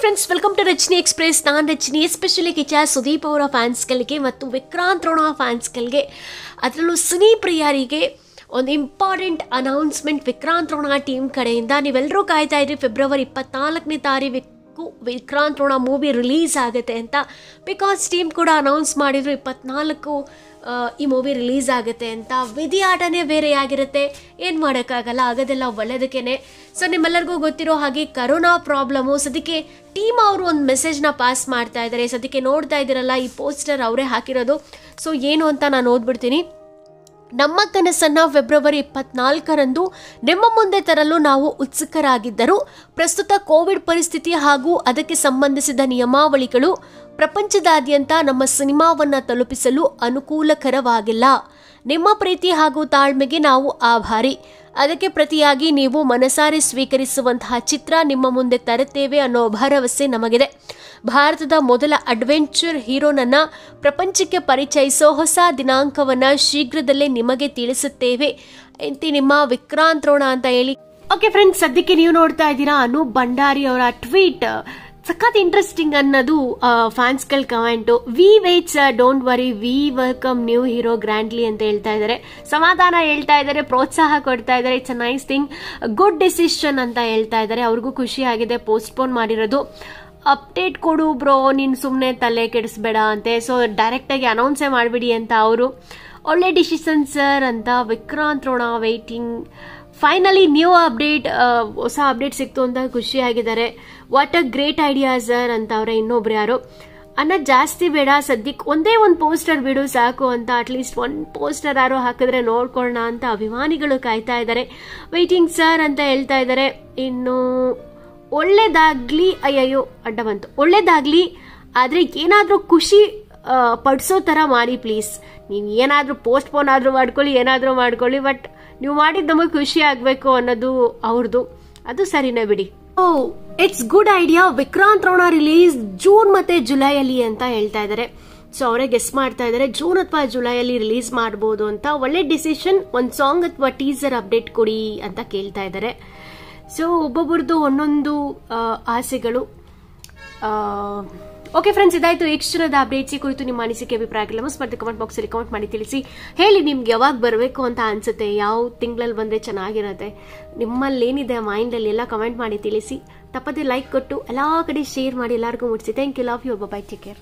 friends welcome to Rachani express ನಾನು Rachani especially ಕಿಚ Sudeep ಅವರ ಫ್ಯಾನ್ಸ್ಗಳಿಗೆ ಮತ್ತು ವಿಕ್ರಾಂತ್ ರೋಣ ಫ್ಯಾನ್ಸ್ಗಳಿಗೆ ಅದರಲ್ಲೂ ಸುನಿ ಪ್ರಿಯರಿಗೆ ಒಂದು important announcement Vikrant Rona team ಕಡೆಯಿಂದ ನೀವೆಲ್ಲರೂ ಕಾಯ್ತಾ ಇದ್ರಿ ಫೆಬ್ರವರಿ ಇಪ್ಪತ್ನಾಲ್ಕನೇ ತಾರೀಕು ವಿಕ್ರಾಂತ್ ರೋಣ ಮೂವಿ ರಿಲೀಸ್ ಆಗುತ್ತೆ ಅಂತ ಬಿಕಾಸ್ ಟೀಮ್ ಕೂಡ ಅನೌನ್ಸ್ ಮಾಡಿದರು ಇಪ್ಪತ್ನಾಲ್ಕು ಈ ಮೂವಿ ರಿಲೀಸ್ ಆಗುತ್ತೆ ಅಂತ ವಿಧಿ ಆಟನೇ ಬೇರೆ ಆಗಿರುತ್ತೆ ಏನು ಮಾಡೋಕ್ಕಾಗಲ್ಲ ಆಗೋದೆಲ್ಲ ಒಳ್ಳೆದಕ್ಕೇ ಸೊ ನಿಮ್ಮೆಲ್ಲರಿಗೂ ಗೊತ್ತಿರೋ ಹಾಗೆ ಕರೋನಾ ಪ್ರಾಬ್ಲಮು ಸದ್ಯಕ್ಕೆ ಟೀಮ್ ಅವರು ಒಂದು ಮೆಸೇಜ್ನ ಪಾಸ್ ಮಾಡ್ತಾ ಇದ್ದಾರೆ ಸದ್ಯಕ್ಕೆ ನೋಡ್ತಾ ಇದ್ದೀರಲ್ಲ ಈ ಪೋಸ್ಟರ್ ಅವರೇ ಹಾಕಿರೋದು ಸೊ ಏನು ಅಂತ ನಾನು ಓದ್ಬಿಡ್ತೀನಿ ನಮ್ಮ ಕನಸನ್ನು ಫೆಬ್ರವರಿ ಇಪ್ಪತ್ನಾಲ್ಕರಂದು ನಿಮ್ಮ ಮುಂದೆ ತರಲು ನಾವು ಉತ್ಸುಕರಾಗಿದ್ದರು ಪ್ರಸ್ತುತ ಕೋವಿಡ್ ಪರಿಸ್ಥಿತಿ ಹಾಗೂ ಅದಕ್ಕೆ ಸಂಬಂಧಿಸಿದ ನಿಯಮಾವಳಿಗಳು ಪ್ರಪಂಚದಾದ್ಯಂತ ನಮ್ಮ ಸಿನಿಮಾವನ್ನು ತಲುಪಿಸಲು ಅನುಕೂಲಕರವಾಗಿಲ್ಲ ನಿಮ್ಮ ಪ್ರೀತಿ ಹಾಗೂ ತಾಳ್ಮೆಗೆ ನಾವು ಆಭಾರಿ ಅದಕ್ಕೆ ಪ್ರತಿಯಾಗಿ ನೀವು ಮನಸಾರೆ ಸ್ವೀಕರಿಸುವಂತಹ ಚಿತ್ರ ನಿಮ್ಮ ಮುಂದೆ ತರುತ್ತೇವೆ ಅನ್ನೋ ಭರವಸೆ ನಮಗಿದೆ ಭಾರತದ ಮೊದಲ ಅಡ್ವೆಂಚರ್ ಹೀರೋನನ್ನ ಪ್ರಪಂಚಕ್ಕೆ ಪರಿಚಯಿಸೋ ಹೊಸ ದಿನಾಂಕವನ್ನ ಶೀಘ್ರದಲ್ಲೇ ನಿಮಗೆ ತಿಳಿಸುತ್ತೇವೆ ಎಂತಿ ನಿಮ್ಮ ವಿಕ್ರಾಂತ್ ರೋಣ ಅಂತ ಹೇಳಿ ಓಕೆ ಫ್ರೆಂಡ್ಸ್ ಸದ್ಯಕ್ಕೆ ನೀವು ನೋಡ್ತಾ ಇದ್ದೀರಾ ಅನು ಭಂಡಾರಿ ಅವರ ಟ್ವೀಟ್ ಸಖತ್ ಇಂಟ್ರೆಸ್ಟಿಂಗ್ ಅನ್ನೋದು ಗಳ comment we waits don't worry we welcome new hero grandly ಅಂತ ಹೇಳ್ತಾ ಇದ್ದಾರೆ ಸಮಾಧಾನ ಹೇಳ್ತಾ ಇದ್ದಾರೆ ಪ್ರೋತ್ಸಾಹ ಕೊಡ್ತಾ ಇದ್ದಾರೆ it's a nice thing good decision ಅಂತ ಹೇಳ್ತಾ ಇದ್ದಾರೆ ಅವ್ರಿಗೂ ಖುಷಿ ಆಗಿದೆ ಪೋಸ್ಟ್ಪೋನ್ ಮಾಡಿರೋದು ಅಪ್ಡೇಟ್ ಕೊಡು ಬ್ರೋ ನೀನು ಸುಮ್ಮನೆ ತಲೆ ಕೆಡಿಸ್ಬೇಡ ಅಂತೆ ಸೊ ಡೈರೆಕ್ಟಾಗಿ ಅನೌನ್ಸೇ ಮಾಡ್ಬಿಡಿ ಅಂತ ಅವರು ಒಳ್ಳೆ ಡಿಸಿಷನ್ ಸರ್ ಅಂತ Vikrant Rona waiting finally new update ಹೊಸ ಅಪ್ಡೇಟ್ ಸಿಕ್ತು ಅಂತ ಖುಷಿಯಾಗಿದ್ದಾರೆ what a great idea sir ಅಂತ ಅವರ ಇನ್ನೊಬ್ರು ಯಾರು ಅನ್ನ ಜಾಸ್ತಿ ಬೇಡ ಸದ್ಯಕ್ಕೆ ಒಂದೇ ಒಂದು ಪೋಸ್ಟರ್ ಬಿಡು ಸಾಕು ಅಂತ ಅಟ್ಲೀಸ್ಟ್ ಒಂದು ಪೋಸ್ಟರ್ ಯಾರು ಹಾಕಿದ್ರೆ ನೋಡ್ಕೊಳ್ಳೋಣ ಅಂತ ಅಭಿಮಾನಿಗಳು ಕಾಯ್ತಾ ಇದ್ದಾರೆ ವೈಟಿಂಗ್ ಸರ್ ಅಂತ ಹೇಳ್ತಾ ಇದ್ದಾರೆ ಇನ್ನು ಒಳ್ಳೇದಾಗ್ಲಿ ಅಯ್ಯಯ್ಯೋ ಅಡ್ಡ ಬಂತು ಒಳ್ಳೇದಾಗ್ಲಿ ಆದರೆ ಏನಾದರೂ ಖುಷಿ ಪಡಿಸೋ ಥರ ಮಾಡಿ ಪ್ಲೀಸ್ ನೀವು ಏನಾದರೂ ಪೋಸ್ಟ್ ಪೋನ್ ಆದರೂ ಮಾಡ್ಕೊಳ್ಳಿ ಏನಾದರೂ ಮಾಡ್ಕೊಳ್ಳಿ ಬಟ್ ನೀವು ಮಾಡಿದ ನಮಗೆ ಖುಷಿ ಆಗಬೇಕು ಅನ್ನೋದು ಅವ್ರದ್ದು ಅದು ಸರಿನೇ ಬಿಡಿ oh it's good idea Vikrant Rona release June ಮತ್ತು ಜುಲೈಯಲ್ಲಿ ಅಂತ ಹೇಳ್ತಾ ಇದ್ದಾರೆ ಸೊ ಅವರೇ ಗೆಸ್ ಮಾಡ್ತಾ ಇದ್ದಾರೆ ಜೂನ್ ಅಥವಾ ಜುಲೈ ಅಲ್ಲಿ ರಿಲೀಸ್ ಮಾಡ್ಬೋದು ಅಂತ ಒಳ್ಳೆ ಡಿಸಿಷನ್ ಒಂದು ಸಾಂಗ್ ಅಥವಾ ಟೀಸರ್ ಅಪ್ಡೇಟ್ ಕೊಡಿ ಅಂತ ಕೇಳ್ತಾ ಇದ್ದಾರೆ ಸೊ ಒಬ್ಬೊಬ್ಬರದ್ದು ಒಂದೊಂದು ಆಸೆಗಳು ಓಕೆ ಫ್ರೆಂಡ್ಸ್ ಇದಾಯ್ತು ಎಕ್ಸ್ಟ್ರಾದ ಅಪ್ಡೇಟ್ಸ್ ಕುರಿತು ನಿಮ್ಮ ಅನಿಸಿಕೆ ಅಭಿಪ್ರಾಯಗಳನ್ನು ಸ್ಪರ್ಧೆ ಕಮೆಂಟ್ ಬಾಕ್ಸಲ್ಲಿ ಕಮೆಂಟ್ ಮಾಡಿ ತಿಳಿಸಿ ಹೇಳಿ ನಿಮ್ಗೆ ಯಾವಾಗ ಬರಬೇಕು ಅಂತ ಅನ್ಸುತ್ತೆ ಯಾವ ತಿಂಗಳಲ್ಲಿ ಬಂದರೆ ಚೆನ್ನಾಗಿರುತ್ತೆ ನಿಮ್ಮಲ್ಲಿ ಏನಿದೆ ಮೈಂಡಲ್ಲಿ ಎಲ್ಲ ಕಮೆಂಟ್ ಮಾಡಿ ತಿಳಿಸಿ ತಪ್ಪದೇ ಲೈಕ್ ಕೊಟ್ಟು ಎಲ್ಲ ಕಡೆ ಶೇರ್ ಮಾಡಿ ಎಲ್ಲರಿಗೂ ಮುಟ್ಟಿಸಿ ಥ್ಯಾಂಕ್ ಯು ಲವ್ ಯು ಒಬ್ಬ ಬೈ ಟೇಕ್ ಕೇರ್